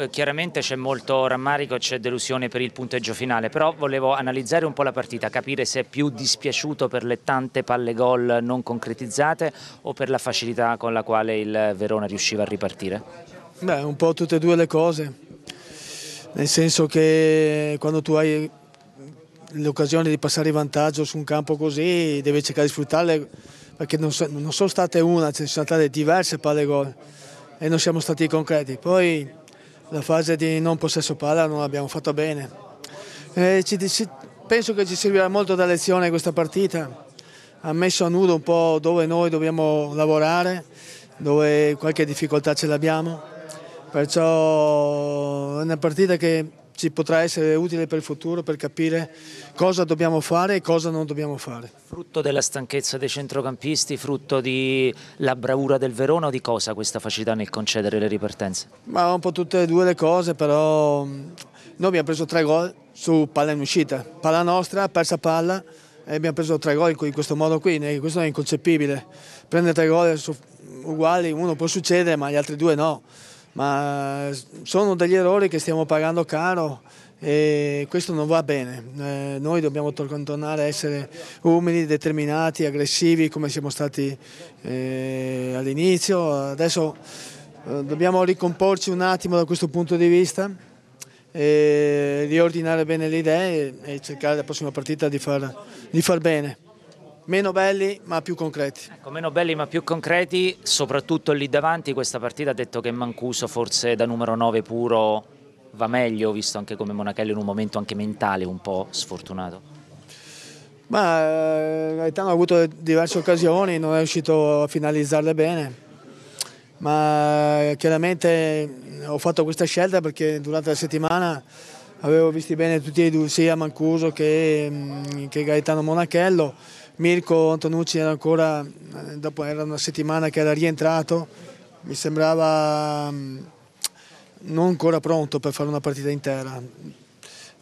Eh, chiaramente c'è molto rammarico c'è delusione per il punteggio finale, però volevo analizzare un po' la partita, capire se è più dispiaciuto per le tante palle gol non concretizzate o per la facilità con la quale il Verona riusciva a ripartire. Beh, un po' tutte e due le cose, nel senso che quando tu hai l'occasione di passare in vantaggio su un campo così devi cercare di sfruttarle perché non, so, non sono state una, ci sono state diverse palle gol e non siamo stati concreti. Poi la fase di non possesso palla non l'abbiamo fatta bene. Ci, penso che ci servirà molto da lezione questa partita. Ha messo a nudo un po' dove noi dobbiamo lavorare, dove qualche difficoltà ce l'abbiamo. Perciò è una partita che ci potrà essere utile per il futuro per capire cosa dobbiamo fare e cosa non dobbiamo fare. Frutto della stanchezza dei centrocampisti, frutto della bravura del Verona o di cosa questa facilità nel concedere le ripartenze? Ma un po' tutte e due le cose, però mm, noi abbiamo preso tre gol su palla in uscita, palla nostra, persa palla e abbiamo preso tre gol in questo modo qui, questo è inconcepibile, prendere tre gol uguali uno può succedere ma gli altri due no ma sono degli errori che stiamo pagando caro e questo non va bene. Eh, noi dobbiamo tornare a essere umili, determinati, aggressivi come siamo stati eh, all'inizio. Adesso eh, dobbiamo ricomporci un attimo da questo punto di vista riordinare bene le idee e, e cercare la prossima partita di far, di far bene meno belli ma più concreti. Ecco, meno belli ma più concreti, soprattutto lì davanti questa partita ha detto che Mancuso forse da numero 9 puro va meglio, visto anche come Monachello in un momento anche mentale un po' sfortunato. Ma eh, Gaetano ha avuto diverse occasioni, non è riuscito a finalizzarle bene, ma eh, chiaramente ho fatto questa scelta perché durante la settimana avevo visti bene tutti e due, sia Mancuso che, mm, che Gaetano Monachello Mirko Antonucci era ancora, eh, dopo era una settimana che era rientrato, mi sembrava mm, non ancora pronto per fare una partita intera,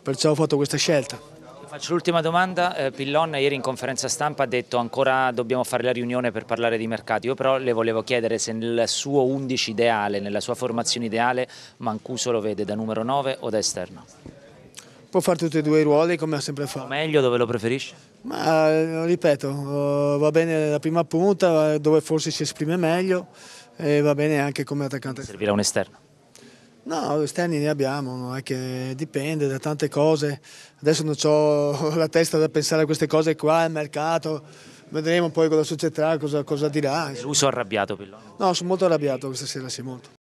perciò ho fatto questa scelta. Faccio l'ultima domanda, eh, Pillon ieri in conferenza stampa ha detto ancora dobbiamo fare la riunione per parlare di mercati, io però le volevo chiedere se nel suo 11 ideale, nella sua formazione ideale Mancuso lo vede da numero 9 o da esterno? Può fare tutti e due i ruoli come ha sempre fatto. O meglio dove lo preferisce? Ma, eh, ripeto, eh, va bene la prima punta dove forse si esprime meglio e va bene anche come attaccante. Servirà un esterno? No, esterni ne abbiamo, non è che dipende da tante cose. Adesso non ho la testa da pensare a queste cose qua, il mercato. Vedremo poi cosa succederà, cosa, cosa dirà. L'uso arrabbiato Pillone? No, sono molto arrabbiato questa sera, sì, molto.